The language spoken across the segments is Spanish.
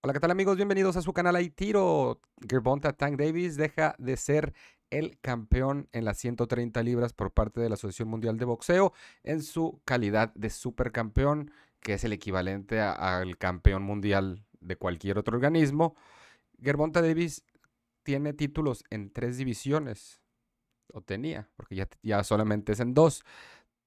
Hola, ¿qué tal amigos? Bienvenidos a su canal Hay Tiro. Gerbonta Tank Davis deja de ser el campeón en las 130 libras por parte de la Asociación Mundial de Boxeo en su calidad de supercampeón, que es el equivalente al campeón mundial de cualquier otro organismo. Gerbonta Davis tiene títulos en tres divisiones, o tenía, porque ya, ya solamente es en dos,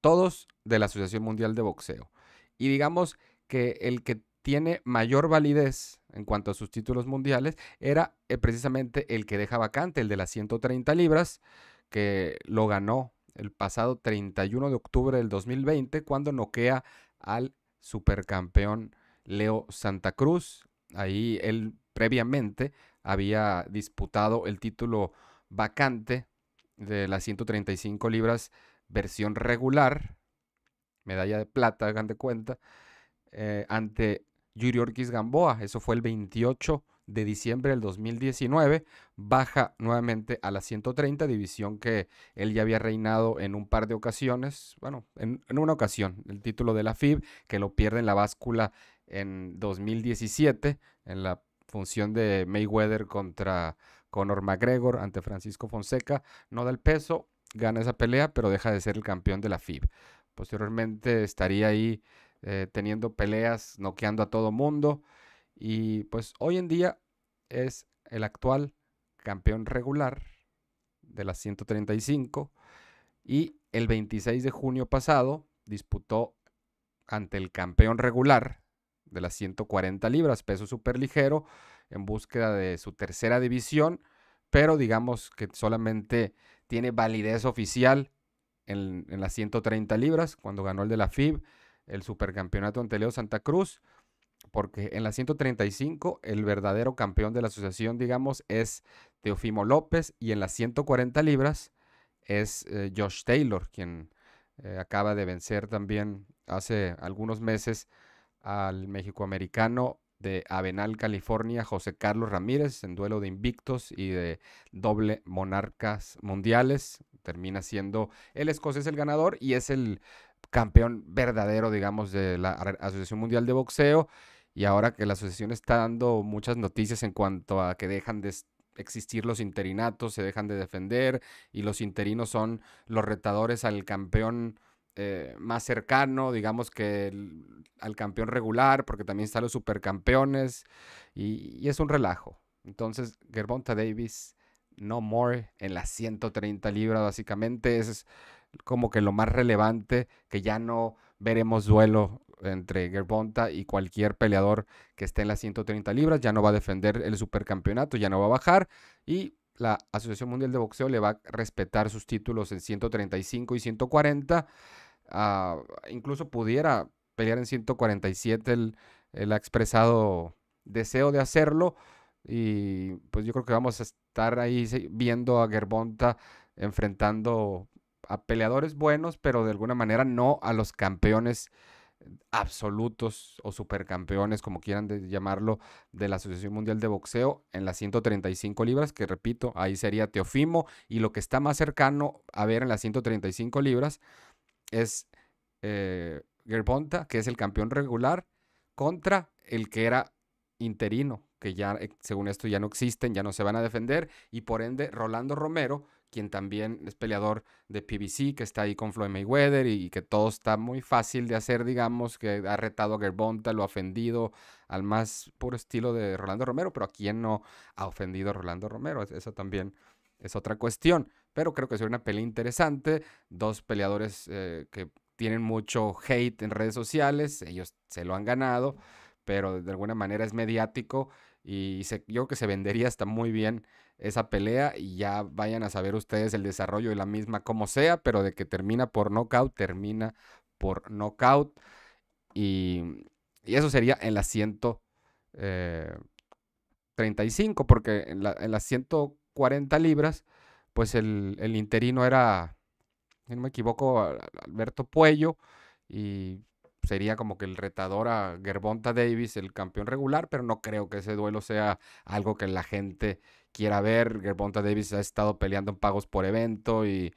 todos de la Asociación Mundial de Boxeo. Y digamos que el que tiene mayor validez en cuanto a sus títulos mundiales era eh, precisamente el que deja vacante, el de las 130 libras, que lo ganó el pasado 31 de octubre del 2020 cuando noquea al supercampeón Leo Santa Cruz. Ahí él previamente había disputado el título vacante de las 135 libras versión regular, medalla de plata, hagan de cuenta, eh, ante Yuri Gamboa. Eso fue el 28 de diciembre del 2019. Baja nuevamente a la 130, división que él ya había reinado en un par de ocasiones. Bueno, en, en una ocasión, el título de la FIB, que lo pierde en la báscula en 2017, en la función de Mayweather contra Conor McGregor ante Francisco Fonseca. No da el peso, gana esa pelea, pero deja de ser el campeón de la FIB. Posteriormente estaría ahí eh, teniendo peleas, noqueando a todo mundo. Y pues hoy en día es el actual campeón regular de las 135 y el 26 de junio pasado disputó ante el campeón regular de las 140 libras, peso ligero en búsqueda de su tercera división, pero digamos que solamente tiene validez oficial en, en las 130 libras cuando ganó el de la FIB el supercampeonato ante Leo Santa Cruz, porque en la 135 el verdadero campeón de la asociación, digamos, es Teofimo López y en las 140 libras es eh, Josh Taylor, quien eh, acaba de vencer también hace algunos meses al mexicoamericano de Avenal, California, José Carlos Ramírez, en duelo de invictos y de doble monarcas mundiales. Termina siendo el escocés el ganador y es el campeón verdadero, digamos, de la Asociación Mundial de Boxeo. Y ahora que la asociación está dando muchas noticias en cuanto a que dejan de existir los interinatos, se dejan de defender y los interinos son los retadores al campeón eh, más cercano, digamos que al campeón regular, porque también están los supercampeones y, es un relajo. Entonces, Gervonta Davis, no more en las 130 libras, básicamente. Es, como que lo más relevante, que ya no veremos duelo entre Gerbonta y cualquier peleador que esté en las 130 libras, ya no va a defender el supercampeonato, ya no va a bajar y la Asociación Mundial de Boxeo le va a respetar sus títulos en 135 y 140, ah, incluso pudiera pelear en 147, el ha expresado deseo de hacerlo y pues yo creo que vamos a estar ahí viendo a Gerbonta enfrentando a peleadores buenos, pero de alguna manera no a los campeones absolutos o supercampeones, como quieran llamarlo, de la Asociación Mundial de Boxeo en las 135 libras, que repito, ahí sería Teofimo, y lo que está más cercano a ver en las 135 libras es eh, que es el campeón regular, contra el que era interino, que ya, eh, según esto, ya no existen, ya no se van a defender, y por ende Rolando Romero, quien también es peleador de PBC, que está ahí con Floyd Mayweather y, que todo está muy fácil de hacer, digamos, que ha retado a Gerbonta, lo ha ofendido al más puro estilo de Rolando Romero, pero a quien no ha ofendido a Rolando Romero, eso también es otra cuestión. Pero creo que es una pelea interesante, dos peleadores eh, que tienen mucho hate en redes sociales, ellos se lo han ganado pero de alguna manera es mediático y se, yo creo que se vendería hasta muy bien esa pelea y ya vayan a saber ustedes el desarrollo de la misma como sea, pero de que termina por knockout, termina por knockout y, y eso sería en las 135, porque en, las 140 libras, pues el, el interino era, si no me equivoco, Alberto Puello y sería como que el retador a Gervonta Davis, el campeón regular, pero no creo que ese duelo sea algo que la gente quiera ver. Gervonta Davis ha estado peleando en pagos por evento y,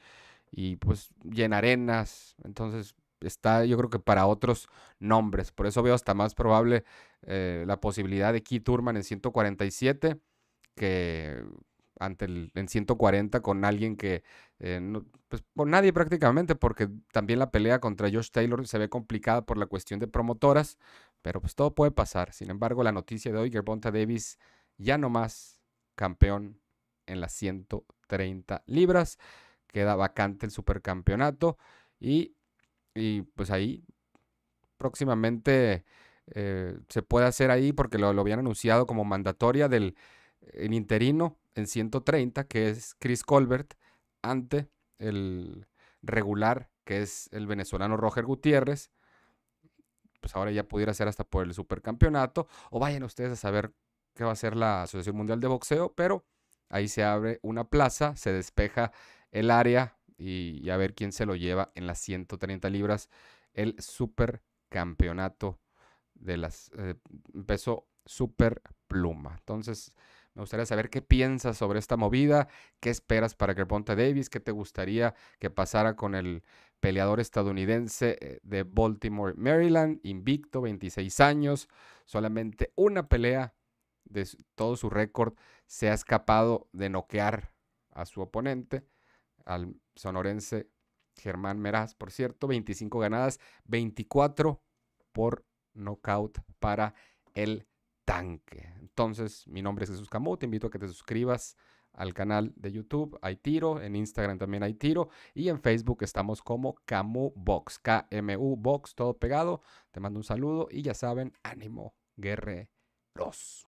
pues llena arenas, entonces está yo creo que para otros nombres. Por eso veo hasta más probable eh, la posibilidad de Keith Turman en 147 que ante el, en 140 con alguien que, eh, pues por nadie prácticamente, porque también la pelea contra Josh Taylor se ve complicada por la cuestión de promotoras, pero pues todo puede pasar. Sin embargo, la noticia de hoy, Bonta Davis ya no más campeón en las 130 libras, queda vacante el supercampeonato y, pues ahí próximamente eh, se puede hacer ahí porque lo, habían anunciado como mandatoria del interino en 130, que es Chris Colbert, ante el regular, que es el venezolano Roger Gutiérrez. Pues ahora ya pudiera ser hasta por el supercampeonato. O vayan ustedes a saber qué va a ser la Asociación Mundial de Boxeo, pero ahí se abre una plaza, se despeja el área y, a ver quién se lo lleva en las 130 libras el supercampeonato de las eh, peso super pluma. Entonces, me gustaría saber qué piensas sobre esta movida, qué esperas para Ponte Davis, qué te gustaría que pasara con el peleador estadounidense eh, de Baltimore, Maryland, invicto, 26 años, solamente una pelea de todo su récord se ha escapado de noquear a su oponente, al sonorense Germán Meraz, por cierto, 25 ganadas, 24 por nocaut para el tanque. Entonces, mi nombre es Jesús Camus, te invito a que te suscribas al canal de YouTube hay tiro, en Instagram también hay tiro y en Facebook estamos como Camu Box, KMU Box, todo pegado. Te mando un saludo y ya saben, ánimo, guerreros.